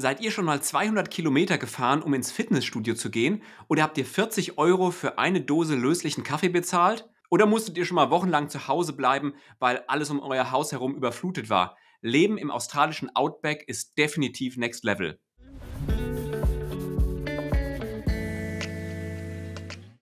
Seid ihr schon mal 200 Kilometer gefahren, um ins Fitnessstudio zu gehen? Oder habt ihr 40 Euro für eine Dose löslichen Kaffee bezahlt? Oder musstet ihr schon mal wochenlang zu Hause bleiben, weil alles um euer Haus herum überflutet war? Leben im australischen Outback ist definitiv Next Level.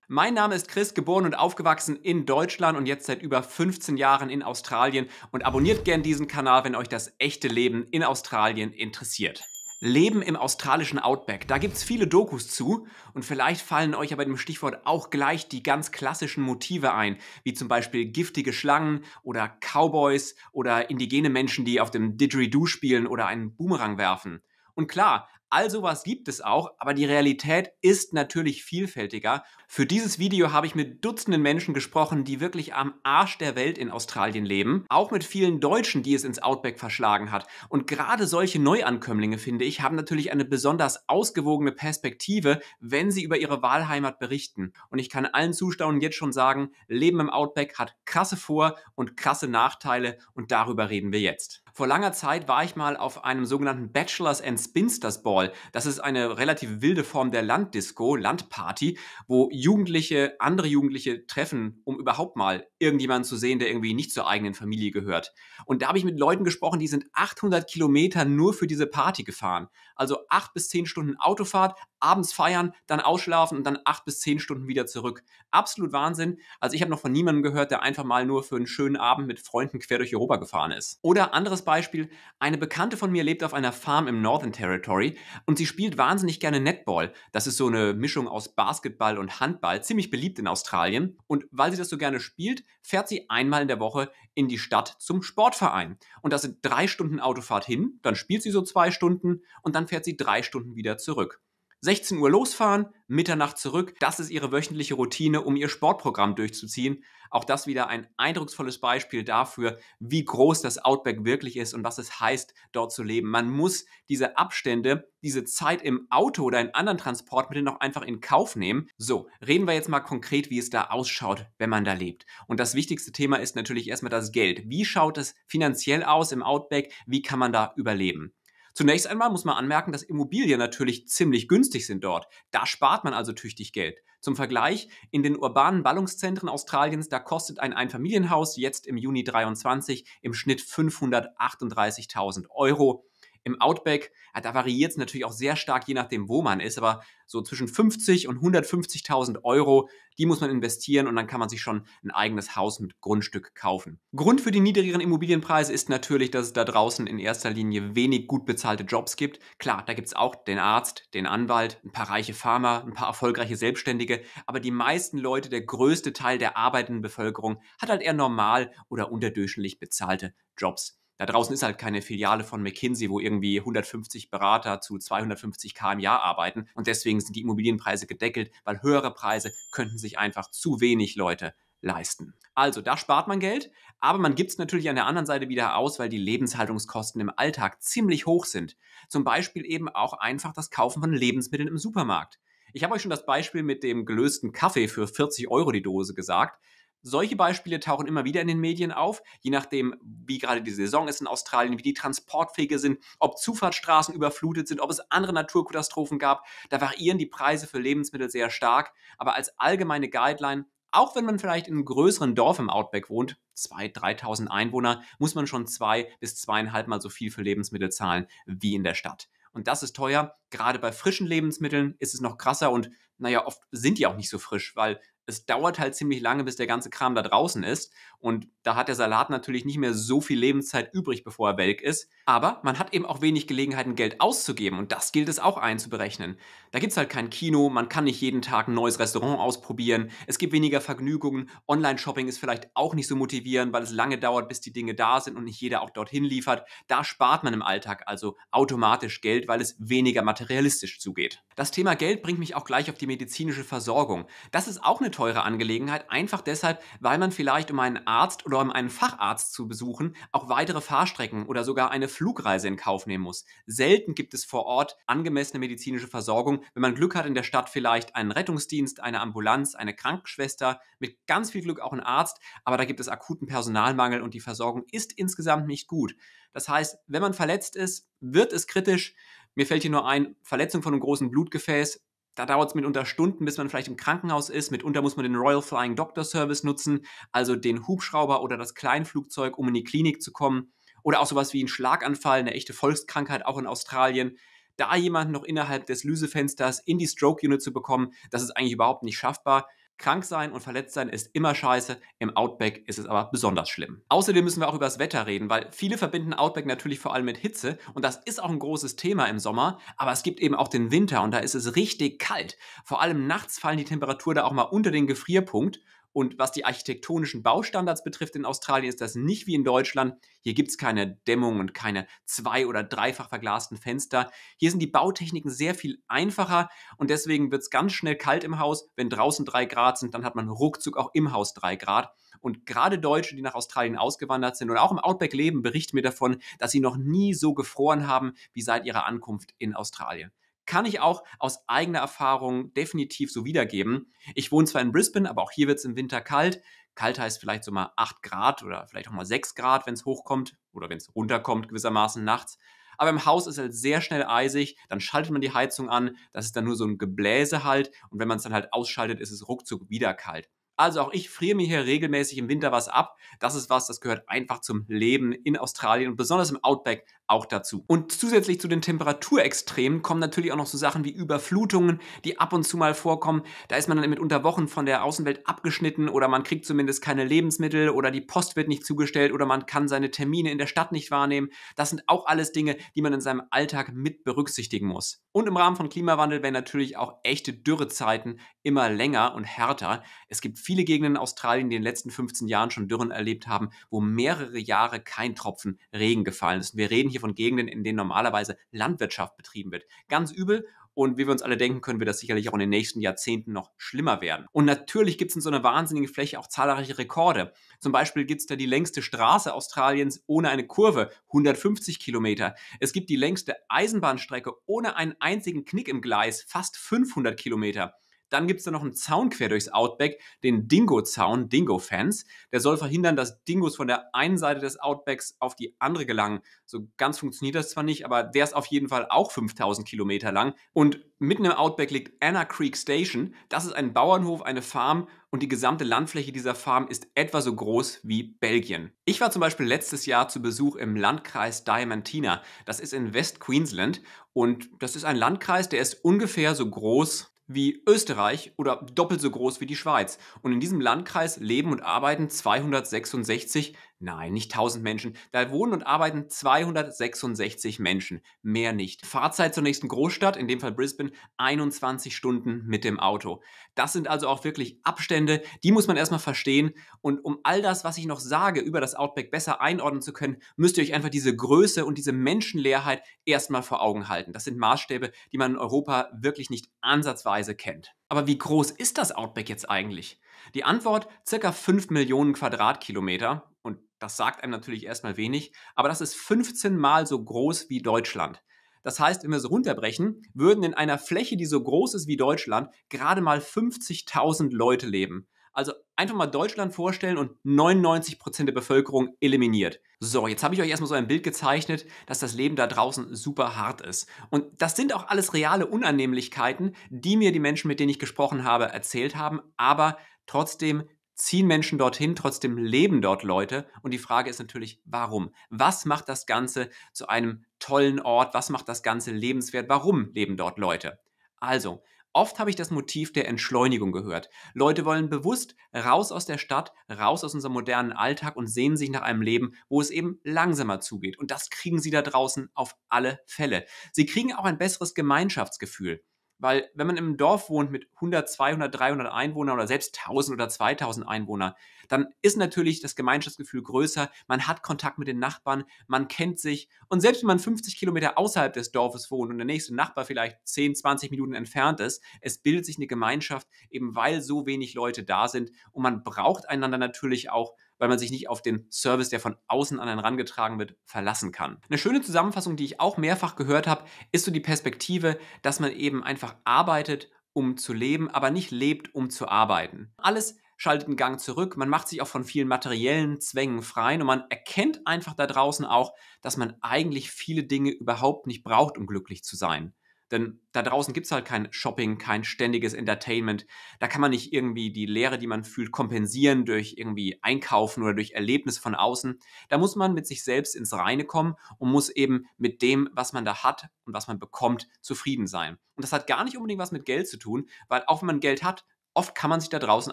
Mein Name ist Chris, geboren und aufgewachsen in Deutschland und jetzt seit über 15 Jahren in Australien und abonniert gern diesen Kanal, wenn euch das echte Leben in Australien interessiert. Leben im australischen Outback. Da gibt es viele Dokus zu und vielleicht fallen euch aber dem Stichwort auch gleich die ganz klassischen Motive ein, wie zum Beispiel giftige Schlangen oder Cowboys oder indigene Menschen, die auf dem Didgeridoo spielen oder einen Boomerang werfen. Und klar, All sowas gibt es auch, aber die Realität ist natürlich vielfältiger. Für dieses Video habe ich mit Dutzenden Menschen gesprochen, die wirklich am Arsch der Welt in Australien leben. Auch mit vielen Deutschen, die es ins Outback verschlagen hat. Und gerade solche Neuankömmlinge, finde ich, haben natürlich eine besonders ausgewogene Perspektive, wenn sie über ihre Wahlheimat berichten. Und ich kann allen Zuschauern jetzt schon sagen, Leben im Outback hat krasse Vor- und krasse Nachteile und darüber reden wir jetzt. Vor langer Zeit war ich mal auf einem sogenannten Bachelors and Spinsters Ball. Das ist eine relativ wilde Form der Landdisco, Landparty, wo Jugendliche andere Jugendliche treffen, um überhaupt mal irgendjemanden zu sehen, der irgendwie nicht zur eigenen Familie gehört. Und da habe ich mit Leuten gesprochen, die sind 800 Kilometer nur für diese Party gefahren. Also acht bis zehn Stunden Autofahrt, abends feiern, dann ausschlafen und dann acht bis zehn Stunden wieder zurück. Absolut Wahnsinn. Also ich habe noch von niemandem gehört, der einfach mal nur für einen schönen Abend mit Freunden quer durch Europa gefahren ist. Oder anderes Beispiel, eine Bekannte von mir lebt auf einer Farm im Northern Territory und sie spielt wahnsinnig gerne Netball. Das ist so eine Mischung aus Basketball und Handball, ziemlich beliebt in Australien. Und weil sie das so gerne spielt, fährt sie einmal in der Woche in die Stadt zum Sportverein. Und das sind drei Stunden Autofahrt hin, dann spielt sie so zwei Stunden und dann fährt sie drei Stunden wieder zurück. 16 Uhr losfahren, Mitternacht zurück. Das ist ihre wöchentliche Routine, um ihr Sportprogramm durchzuziehen. Auch das wieder ein eindrucksvolles Beispiel dafür, wie groß das Outback wirklich ist und was es heißt, dort zu leben. Man muss diese Abstände, diese Zeit im Auto oder in anderen Transportmitteln noch einfach in Kauf nehmen. So, reden wir jetzt mal konkret, wie es da ausschaut, wenn man da lebt. Und das wichtigste Thema ist natürlich erstmal das Geld. Wie schaut es finanziell aus im Outback? Wie kann man da überleben? Zunächst einmal muss man anmerken, dass Immobilien natürlich ziemlich günstig sind dort. Da spart man also tüchtig Geld. Zum Vergleich, in den urbanen Ballungszentren Australiens, da kostet ein Einfamilienhaus jetzt im Juni 23 im Schnitt 538.000 Euro im Outback, ja, da variiert es natürlich auch sehr stark, je nachdem, wo man ist, aber so zwischen 50 und 150.000 Euro, die muss man investieren und dann kann man sich schon ein eigenes Haus mit Grundstück kaufen. Grund für die niedrigeren Immobilienpreise ist natürlich, dass es da draußen in erster Linie wenig gut bezahlte Jobs gibt. Klar, da gibt es auch den Arzt, den Anwalt, ein paar reiche Farmer, ein paar erfolgreiche Selbstständige, aber die meisten Leute, der größte Teil der arbeitenden Bevölkerung, hat halt eher normal oder unterdurchschnittlich bezahlte Jobs da draußen ist halt keine Filiale von McKinsey, wo irgendwie 150 Berater zu 250 K im Jahr arbeiten. Und deswegen sind die Immobilienpreise gedeckelt, weil höhere Preise könnten sich einfach zu wenig Leute leisten. Also da spart man Geld, aber man gibt es natürlich an der anderen Seite wieder aus, weil die Lebenshaltungskosten im Alltag ziemlich hoch sind. Zum Beispiel eben auch einfach das Kaufen von Lebensmitteln im Supermarkt. Ich habe euch schon das Beispiel mit dem gelösten Kaffee für 40 Euro die Dose gesagt. Solche Beispiele tauchen immer wieder in den Medien auf, je nachdem, wie gerade die Saison ist in Australien, wie die Transportwege sind, ob Zufahrtsstraßen überflutet sind, ob es andere Naturkatastrophen gab. Da variieren die Preise für Lebensmittel sehr stark. Aber als allgemeine Guideline, auch wenn man vielleicht in einem größeren Dorf im Outback wohnt, 2.000, 3.000 Einwohner, muss man schon zwei bis zweieinhalb Mal so viel für Lebensmittel zahlen wie in der Stadt. Und das ist teuer. Gerade bei frischen Lebensmitteln ist es noch krasser und naja, oft sind die auch nicht so frisch, weil es dauert halt ziemlich lange, bis der ganze Kram da draußen ist. Und da hat der Salat natürlich nicht mehr so viel Lebenszeit übrig, bevor er welk ist. Aber man hat eben auch wenig Gelegenheiten, Geld auszugeben. Und das gilt es auch einzuberechnen. Da gibt es halt kein Kino, man kann nicht jeden Tag ein neues Restaurant ausprobieren, es gibt weniger Vergnügungen, Online-Shopping ist vielleicht auch nicht so motivierend, weil es lange dauert, bis die Dinge da sind und nicht jeder auch dorthin liefert. Da spart man im Alltag also automatisch Geld, weil es weniger materialistisch zugeht. Das Thema Geld bringt mich auch gleich auf die medizinische Versorgung. Das ist auch eine teure Angelegenheit, einfach deshalb, weil man vielleicht um einen Arzt oder um einen Facharzt zu besuchen auch weitere Fahrstrecken oder sogar eine Flugreise in Kauf nehmen muss. Selten gibt es vor Ort angemessene medizinische Versorgung, wenn man Glück hat in der Stadt vielleicht einen Rettungsdienst, eine Ambulanz, eine Krankenschwester, mit ganz viel Glück auch einen Arzt, aber da gibt es akuten Personalmangel und die Versorgung ist insgesamt nicht gut. Das heißt, wenn man verletzt ist, wird es kritisch. Mir fällt hier nur ein, Verletzung von einem großen Blutgefäß, da dauert es mitunter Stunden, bis man vielleicht im Krankenhaus ist. Mitunter muss man den Royal Flying Doctor Service nutzen, also den Hubschrauber oder das Kleinflugzeug, um in die Klinik zu kommen. Oder auch sowas wie ein Schlaganfall, eine echte Volkskrankheit, auch in Australien da jemanden noch innerhalb des Lüsefensters in die Stroke Unit zu bekommen, das ist eigentlich überhaupt nicht schaffbar. Krank sein und verletzt sein ist immer scheiße, im Outback ist es aber besonders schlimm. Außerdem müssen wir auch über das Wetter reden, weil viele verbinden Outback natürlich vor allem mit Hitze und das ist auch ein großes Thema im Sommer, aber es gibt eben auch den Winter und da ist es richtig kalt. Vor allem nachts fallen die Temperaturen da auch mal unter den Gefrierpunkt und was die architektonischen Baustandards betrifft in Australien, ist das nicht wie in Deutschland. Hier gibt es keine Dämmung und keine zwei- oder dreifach verglasten Fenster. Hier sind die Bautechniken sehr viel einfacher und deswegen wird es ganz schnell kalt im Haus. Wenn draußen drei Grad sind, dann hat man ruckzuck auch im Haus drei Grad. Und gerade Deutsche, die nach Australien ausgewandert sind und auch im Outback leben, berichten mir davon, dass sie noch nie so gefroren haben wie seit ihrer Ankunft in Australien kann ich auch aus eigener Erfahrung definitiv so wiedergeben. Ich wohne zwar in Brisbane, aber auch hier wird es im Winter kalt. Kalt heißt vielleicht so mal 8 Grad oder vielleicht auch mal 6 Grad, wenn es hochkommt oder wenn es runterkommt gewissermaßen nachts. Aber im Haus ist es halt sehr schnell eisig, dann schaltet man die Heizung an, das ist dann nur so ein Gebläse halt und wenn man es dann halt ausschaltet, ist es ruckzuck wieder kalt. Also auch ich friere mir hier regelmäßig im Winter was ab. Das ist was, das gehört einfach zum Leben in Australien und besonders im Outback auch dazu. Und zusätzlich zu den Temperaturextremen kommen natürlich auch noch so Sachen wie Überflutungen, die ab und zu mal vorkommen. Da ist man dann mitunter Wochen von der Außenwelt abgeschnitten oder man kriegt zumindest keine Lebensmittel oder die Post wird nicht zugestellt oder man kann seine Termine in der Stadt nicht wahrnehmen. Das sind auch alles Dinge, die man in seinem Alltag mit berücksichtigen muss. Und im Rahmen von Klimawandel werden natürlich auch echte Dürrezeiten immer länger und härter. Es gibt viele Gegenden in Australien, die in den letzten 15 Jahren schon Dürren erlebt haben, wo mehrere Jahre kein Tropfen Regen gefallen ist. Wir reden hier hier von Gegenden, in denen normalerweise Landwirtschaft betrieben wird. Ganz übel. Und wie wir uns alle denken, können wir das sicherlich auch in den nächsten Jahrzehnten noch schlimmer werden. Und natürlich gibt es in so einer wahnsinnigen Fläche auch zahlreiche Rekorde. Zum Beispiel gibt es da die längste Straße Australiens ohne eine Kurve, 150 Kilometer. Es gibt die längste Eisenbahnstrecke ohne einen einzigen Knick im Gleis, fast 500 Kilometer. Dann gibt es da noch einen Zaun quer durchs Outback, den Dingo-Zaun, Dingo-Fans. Der soll verhindern, dass Dingos von der einen Seite des Outbacks auf die andere gelangen. So ganz funktioniert das zwar nicht, aber der ist auf jeden Fall auch 5000 Kilometer lang. Und mitten im Outback liegt Anna Creek Station. Das ist ein Bauernhof, eine Farm und die gesamte Landfläche dieser Farm ist etwa so groß wie Belgien. Ich war zum Beispiel letztes Jahr zu Besuch im Landkreis Diamantina. Das ist in West Queensland und das ist ein Landkreis, der ist ungefähr so groß wie Österreich oder doppelt so groß wie die Schweiz. Und in diesem Landkreis leben und arbeiten 266 Nein, nicht 1000 Menschen. Da wohnen und arbeiten 266 Menschen, mehr nicht. Fahrzeit zur nächsten Großstadt, in dem Fall Brisbane, 21 Stunden mit dem Auto. Das sind also auch wirklich Abstände, die muss man erstmal verstehen. Und um all das, was ich noch sage, über das Outback besser einordnen zu können, müsst ihr euch einfach diese Größe und diese Menschenleerheit erstmal vor Augen halten. Das sind Maßstäbe, die man in Europa wirklich nicht ansatzweise kennt. Aber wie groß ist das Outback jetzt eigentlich? Die Antwort, circa 5 Millionen Quadratkilometer das sagt einem natürlich erstmal wenig, aber das ist 15 mal so groß wie Deutschland. Das heißt, wenn wir es runterbrechen, würden in einer Fläche, die so groß ist wie Deutschland, gerade mal 50.000 Leute leben. Also einfach mal Deutschland vorstellen und 99% Prozent der Bevölkerung eliminiert. So, jetzt habe ich euch erstmal so ein Bild gezeichnet, dass das Leben da draußen super hart ist. Und das sind auch alles reale Unannehmlichkeiten, die mir die Menschen, mit denen ich gesprochen habe, erzählt haben. Aber trotzdem ziehen Menschen dorthin, trotzdem leben dort Leute. Und die Frage ist natürlich, warum? Was macht das Ganze zu einem tollen Ort? Was macht das Ganze lebenswert? Warum leben dort Leute? Also, oft habe ich das Motiv der Entschleunigung gehört. Leute wollen bewusst raus aus der Stadt, raus aus unserem modernen Alltag und sehnen sich nach einem Leben, wo es eben langsamer zugeht. Und das kriegen sie da draußen auf alle Fälle. Sie kriegen auch ein besseres Gemeinschaftsgefühl. Weil wenn man im Dorf wohnt mit 100, 200, 300 Einwohnern oder selbst 1000 oder 2000 Einwohnern, dann ist natürlich das Gemeinschaftsgefühl größer, man hat Kontakt mit den Nachbarn, man kennt sich und selbst wenn man 50 Kilometer außerhalb des Dorfes wohnt und der nächste Nachbar vielleicht 10, 20 Minuten entfernt ist, es bildet sich eine Gemeinschaft, eben weil so wenig Leute da sind und man braucht einander natürlich auch, weil man sich nicht auf den Service, der von außen an einen herangetragen wird, verlassen kann. Eine schöne Zusammenfassung, die ich auch mehrfach gehört habe, ist so die Perspektive, dass man eben einfach arbeitet, um zu leben, aber nicht lebt, um zu arbeiten. Alles schaltet einen Gang zurück, man macht sich auch von vielen materiellen Zwängen frei und man erkennt einfach da draußen auch, dass man eigentlich viele Dinge überhaupt nicht braucht, um glücklich zu sein. Denn da draußen gibt es halt kein Shopping, kein ständiges Entertainment. Da kann man nicht irgendwie die Leere, die man fühlt, kompensieren durch irgendwie Einkaufen oder durch Erlebnisse von außen. Da muss man mit sich selbst ins Reine kommen und muss eben mit dem, was man da hat und was man bekommt, zufrieden sein. Und das hat gar nicht unbedingt was mit Geld zu tun, weil auch wenn man Geld hat, Oft kann man sich da draußen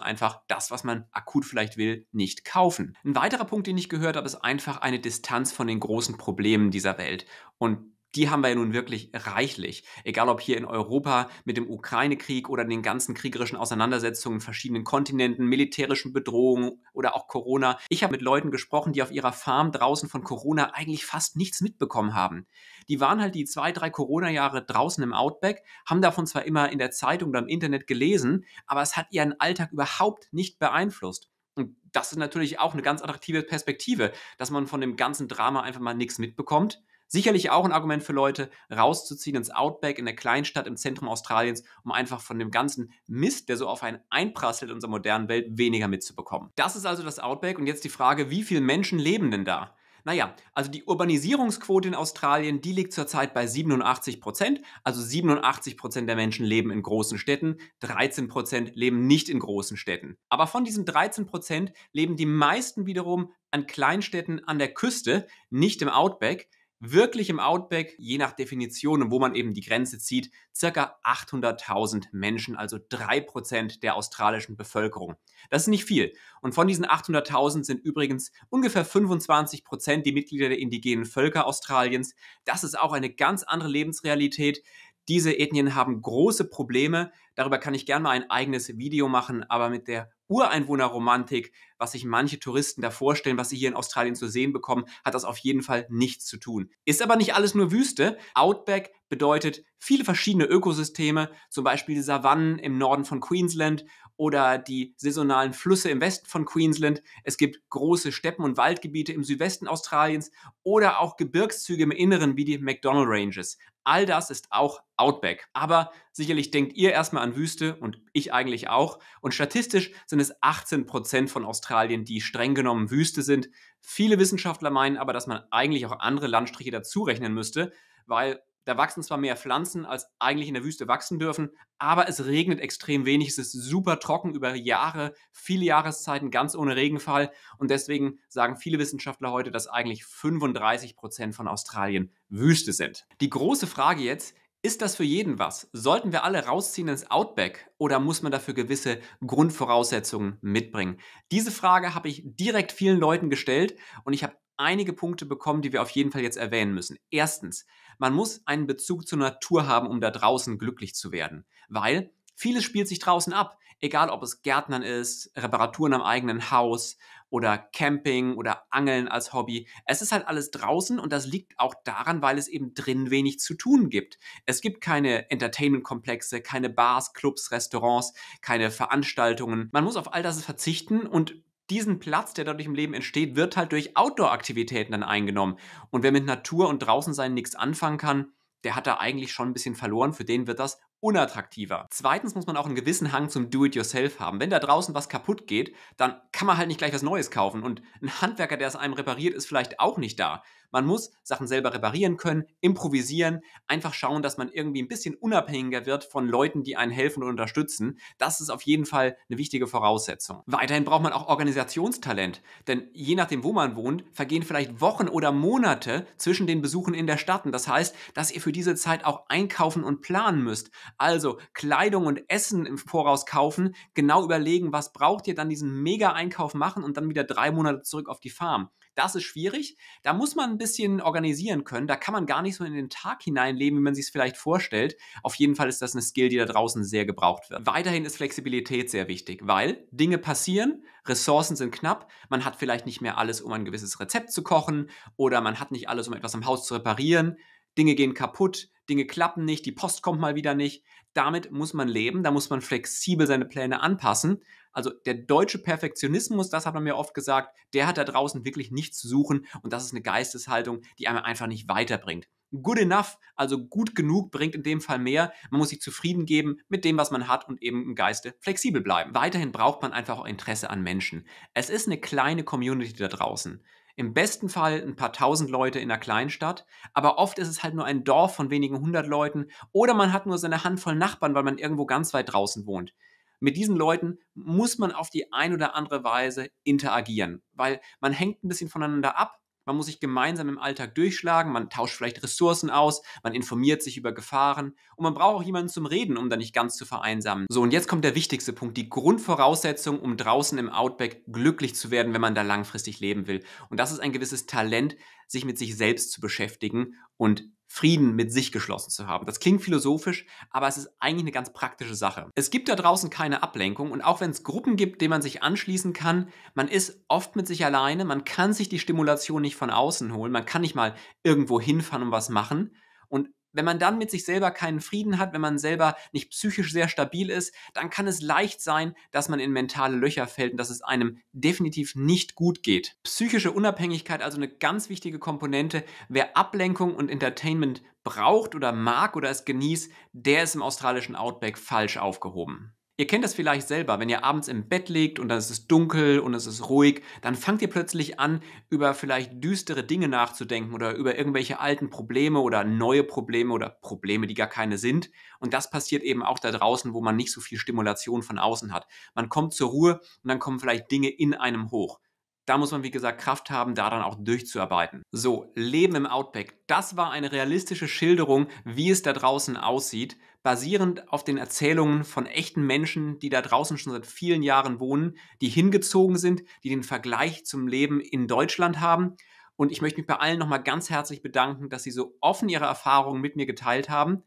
einfach das, was man akut vielleicht will, nicht kaufen. Ein weiterer Punkt, den ich gehört habe, ist einfach eine Distanz von den großen Problemen dieser Welt. Und die haben wir ja nun wirklich reichlich. Egal ob hier in Europa mit dem Ukraine-Krieg oder den ganzen kriegerischen Auseinandersetzungen in verschiedenen Kontinenten, militärischen Bedrohungen oder auch Corona. Ich habe mit Leuten gesprochen, die auf ihrer Farm draußen von Corona eigentlich fast nichts mitbekommen haben. Die waren halt die zwei, drei Corona-Jahre draußen im Outback, haben davon zwar immer in der Zeitung oder im Internet gelesen, aber es hat ihren Alltag überhaupt nicht beeinflusst. Und das ist natürlich auch eine ganz attraktive Perspektive, dass man von dem ganzen Drama einfach mal nichts mitbekommt Sicherlich auch ein Argument für Leute, rauszuziehen ins Outback, in der Kleinstadt, im Zentrum Australiens, um einfach von dem ganzen Mist, der so auf einen einprasselt in unserer modernen Welt, weniger mitzubekommen. Das ist also das Outback und jetzt die Frage, wie viele Menschen leben denn da? Naja, also die Urbanisierungsquote in Australien, die liegt zurzeit bei 87 Prozent. Also 87 Prozent der Menschen leben in großen Städten, 13 Prozent leben nicht in großen Städten. Aber von diesen 13 Prozent leben die meisten wiederum an Kleinstädten an der Küste, nicht im Outback wirklich im Outback, je nach Definition und wo man eben die Grenze zieht, circa 800.000 Menschen, also 3% der australischen Bevölkerung. Das ist nicht viel. Und von diesen 800.000 sind übrigens ungefähr 25% die Mitglieder der indigenen Völker Australiens. Das ist auch eine ganz andere Lebensrealität. Diese Ethnien haben große Probleme. Darüber kann ich gerne mal ein eigenes Video machen, aber mit der Ureinwohnerromantik, was sich manche Touristen da vorstellen, was sie hier in Australien zu sehen bekommen, hat das auf jeden Fall nichts zu tun. Ist aber nicht alles nur Wüste. Outback bedeutet viele verschiedene Ökosysteme, zum Beispiel Savannen im Norden von Queensland oder die saisonalen Flüsse im Westen von Queensland. Es gibt große Steppen- und Waldgebiete im Südwesten Australiens oder auch Gebirgszüge im Inneren wie die McDonald Ranges. All das ist auch Outback. Aber sicherlich denkt ihr erstmal an Wüste und ich eigentlich auch. Und statistisch sind es 18 Prozent von Australien, die streng genommen Wüste sind. Viele Wissenschaftler meinen aber, dass man eigentlich auch andere Landstriche dazurechnen müsste, weil da wachsen zwar mehr Pflanzen, als eigentlich in der Wüste wachsen dürfen, aber es regnet extrem wenig. Es ist super trocken über Jahre, viele Jahreszeiten, ganz ohne Regenfall. Und deswegen sagen viele Wissenschaftler heute, dass eigentlich 35 Prozent von Australien Wüste sind. Die große Frage jetzt, ist das für jeden was? Sollten wir alle rausziehen ins Outback oder muss man dafür gewisse Grundvoraussetzungen mitbringen? Diese Frage habe ich direkt vielen Leuten gestellt und ich habe einige Punkte bekommen, die wir auf jeden Fall jetzt erwähnen müssen. Erstens, man muss einen Bezug zur Natur haben, um da draußen glücklich zu werden, weil vieles spielt sich draußen ab. Egal, ob es Gärtnern ist, Reparaturen am eigenen Haus oder Camping oder Angeln als Hobby. Es ist halt alles draußen und das liegt auch daran, weil es eben drin wenig zu tun gibt. Es gibt keine Entertainment-Komplexe, keine Bars, Clubs, Restaurants, keine Veranstaltungen. Man muss auf all das verzichten und diesen Platz, der dadurch im Leben entsteht, wird halt durch Outdoor-Aktivitäten dann eingenommen. Und wer mit Natur und draußen sein nichts anfangen kann, der hat da eigentlich schon ein bisschen verloren. Für den wird das unattraktiver. Zweitens muss man auch einen gewissen Hang zum Do-it-yourself haben. Wenn da draußen was kaputt geht, dann kann man halt nicht gleich was Neues kaufen. Und ein Handwerker, der es einem repariert, ist vielleicht auch nicht da. Man muss Sachen selber reparieren können, improvisieren, einfach schauen, dass man irgendwie ein bisschen unabhängiger wird von Leuten, die einen helfen und unterstützen. Das ist auf jeden Fall eine wichtige Voraussetzung. Weiterhin braucht man auch Organisationstalent, denn je nachdem, wo man wohnt, vergehen vielleicht Wochen oder Monate zwischen den Besuchen in der Stadt. Und das heißt, dass ihr für diese Zeit auch einkaufen und planen müsst. Also Kleidung und Essen im Voraus kaufen, genau überlegen, was braucht ihr, dann diesen Mega-Einkauf machen und dann wieder drei Monate zurück auf die Farm. Das ist schwierig. Da muss man ein bisschen organisieren können. Da kann man gar nicht so in den Tag hineinleben, wie man sich es vielleicht vorstellt. Auf jeden Fall ist das eine Skill, die da draußen sehr gebraucht wird. Weiterhin ist Flexibilität sehr wichtig, weil Dinge passieren, Ressourcen sind knapp, man hat vielleicht nicht mehr alles, um ein gewisses Rezept zu kochen oder man hat nicht alles, um etwas im Haus zu reparieren. Dinge gehen kaputt, Dinge klappen nicht, die Post kommt mal wieder nicht. Damit muss man leben, da muss man flexibel seine Pläne anpassen. Also der deutsche Perfektionismus, das hat man mir oft gesagt, der hat da draußen wirklich nichts zu suchen und das ist eine Geisteshaltung, die einem einfach nicht weiterbringt. Good enough, also gut genug, bringt in dem Fall mehr. Man muss sich zufrieden geben mit dem, was man hat und eben im Geiste flexibel bleiben. Weiterhin braucht man einfach auch Interesse an Menschen. Es ist eine kleine Community da draußen im besten Fall ein paar tausend Leute in einer Kleinstadt, aber oft ist es halt nur ein Dorf von wenigen hundert Leuten oder man hat nur seine Handvoll Nachbarn, weil man irgendwo ganz weit draußen wohnt. Mit diesen Leuten muss man auf die ein oder andere Weise interagieren, weil man hängt ein bisschen voneinander ab, man muss sich gemeinsam im Alltag durchschlagen, man tauscht vielleicht Ressourcen aus, man informiert sich über Gefahren und man braucht auch jemanden zum Reden, um da nicht ganz zu vereinsamen. So, und jetzt kommt der wichtigste Punkt, die Grundvoraussetzung, um draußen im Outback glücklich zu werden, wenn man da langfristig leben will. Und das ist ein gewisses Talent, sich mit sich selbst zu beschäftigen und Frieden mit sich geschlossen zu haben. Das klingt philosophisch, aber es ist eigentlich eine ganz praktische Sache. Es gibt da draußen keine Ablenkung und auch wenn es Gruppen gibt, denen man sich anschließen kann, man ist oft mit sich alleine, man kann sich die Stimulation nicht von außen holen, man kann nicht mal irgendwo hinfahren und was machen und wenn man dann mit sich selber keinen Frieden hat, wenn man selber nicht psychisch sehr stabil ist, dann kann es leicht sein, dass man in mentale Löcher fällt und dass es einem definitiv nicht gut geht. Psychische Unabhängigkeit also eine ganz wichtige Komponente. Wer Ablenkung und Entertainment braucht oder mag oder es genießt, der ist im australischen Outback falsch aufgehoben. Ihr kennt das vielleicht selber, wenn ihr abends im Bett liegt und dann ist es dunkel und es ist ruhig, dann fangt ihr plötzlich an, über vielleicht düstere Dinge nachzudenken oder über irgendwelche alten Probleme oder neue Probleme oder Probleme, die gar keine sind. Und das passiert eben auch da draußen, wo man nicht so viel Stimulation von außen hat. Man kommt zur Ruhe und dann kommen vielleicht Dinge in einem hoch. Da muss man, wie gesagt, Kraft haben, da dann auch durchzuarbeiten. So, Leben im Outback. Das war eine realistische Schilderung, wie es da draußen aussieht, basierend auf den Erzählungen von echten Menschen, die da draußen schon seit vielen Jahren wohnen, die hingezogen sind, die den Vergleich zum Leben in Deutschland haben. Und ich möchte mich bei allen nochmal ganz herzlich bedanken, dass sie so offen ihre Erfahrungen mit mir geteilt haben.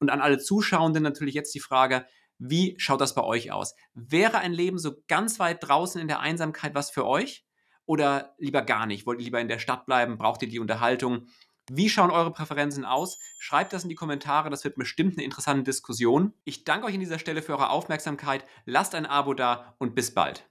Und an alle Zuschauenden natürlich jetzt die Frage, wie schaut das bei euch aus? Wäre ein Leben so ganz weit draußen in der Einsamkeit was für euch? oder lieber gar nicht? Wollt ihr lieber in der Stadt bleiben? Braucht ihr die Unterhaltung? Wie schauen eure Präferenzen aus? Schreibt das in die Kommentare, das wird bestimmt eine interessante Diskussion. Ich danke euch an dieser Stelle für eure Aufmerksamkeit. Lasst ein Abo da und bis bald.